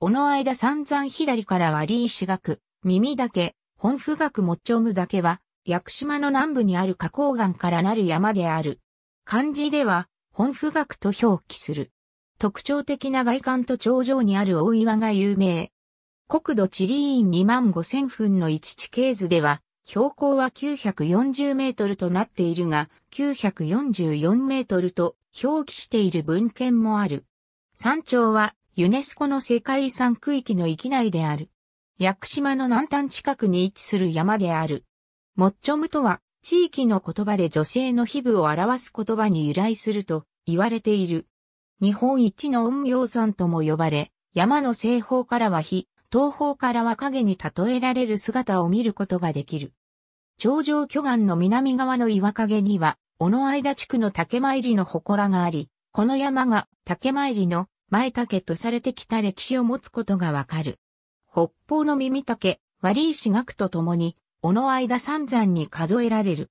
おの間散々左から割石学、耳だけ、本府学もちょむだけは、屋久島の南部にある花崗岩からなる山である。漢字では、本府学と表記する。特徴的な外観と頂上にある大岩が有名。国土地理院2万5千分の一地形図では、標高は940メートルとなっているが、944メートルと表記している文献もある。山頂はユネスコの世界遺産区域の域内である。屋久島の南端近くに位置する山である。モッチョムとは、地域の言葉で女性の皮膚を表す言葉に由来すると言われている。日本一の陰陽山とも呼ばれ、山の西方からは火、東方からは影に例えられる姿を見ることができる。頂上巨岩の南側の岩陰には、小野間地区の竹参りの祠があり、この山が竹参りの前竹とされてきた歴史を持つことがわかる。北方の耳悪割石学とともに、尾の間三山に数えられる。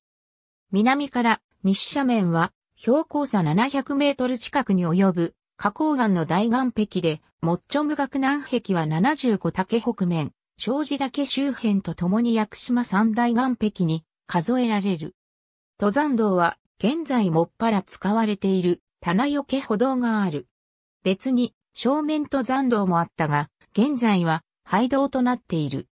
南から西斜面は標高差700メートル近くに及ぶ花崗岩の大岩壁で、もっちょ無学南壁は75竹北面、庄司岳周辺とともに屋久島三大岩壁に数えられる。登山道は現在もっぱら使われている棚よけ歩道がある。別に正面と残道もあったが、現在は廃道となっている。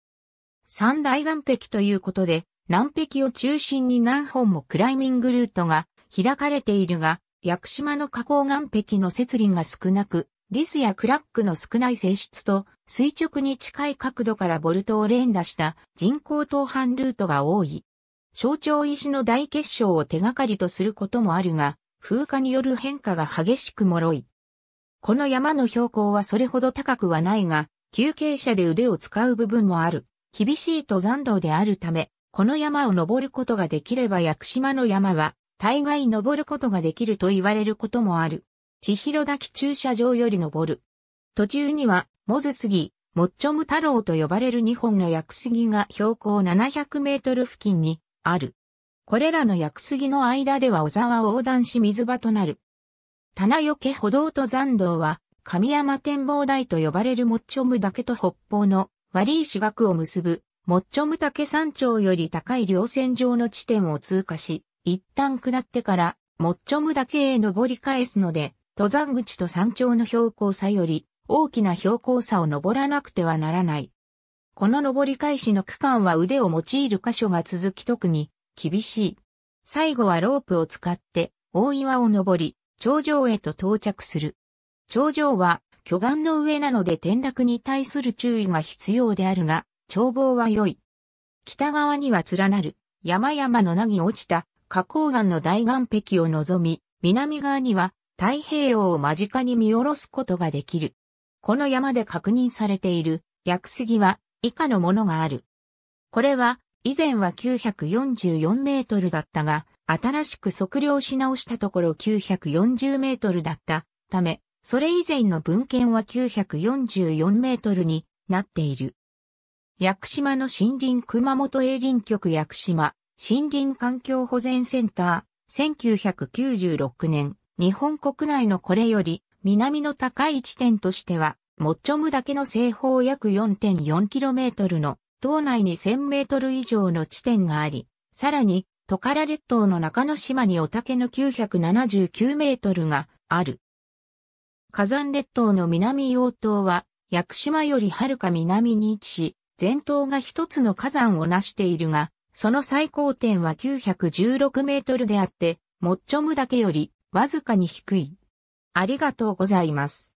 三大岩壁ということで、南壁を中心に何本もクライミングルートが開かれているが、屋久島の河口岩壁の設理が少なく、リスやクラックの少ない性質と垂直に近い角度からボルトを連打した人工投半ルートが多い。象徴石の大結晶を手がかりとすることもあるが、風化による変化が激しく脆い。この山の標高はそれほど高くはないが、休憩者で腕を使う部分もある。厳しい登山道であるため、この山を登ることができれば屋久島の山は、大概登ることができると言われることもある。千尋滝駐車場より登る。途中には、モズ杉、モッチョム太郎と呼ばれる2本の屋久杉が標高700メートル付近にある。これらの屋久杉の間では小沢を横断し水場となる。棚よけ歩道と残道は、神山展望台と呼ばれるモッチョム岳と北方の割石岳を結ぶ、モッチョム岳山頂より高い稜線上の地点を通過し、一旦下ってから、モッチョム岳へ登り返すので、登山口と山頂の標高差より、大きな標高差を登らなくてはならない。この登り返しの区間は腕を用いる箇所が続き特に厳しい。最後はロープを使って大岩を登り、頂上へと到着する。頂上は巨岩の上なので転落に対する注意が必要であるが、眺望は良い。北側には連なる山々のなぎ落ちた花崗岩の大岩壁を望み、南側には太平洋を間近に見下ろすことができる。この山で確認されている薬杉は以下のものがある。これは以前は944メートルだったが、新しく測量し直したところ940メートルだったため、それ以前の文献は944メートルになっている。屋久島の森林熊本営林局屋久島森林環境保全センター1996年日本国内のこれより南の高い地点としてはモッチョムけの西方約 4.4km の島内に1 0 0 0ル以上の地点があり、さらにトカラ列島の中之島にお竹の979メートルがある。火山列島の南洋島は、屋久島よりはるか南に位置し、全島が一つの火山を成しているが、その最高点は916メートルであって、モッチョムけよりわずかに低い。ありがとうございます。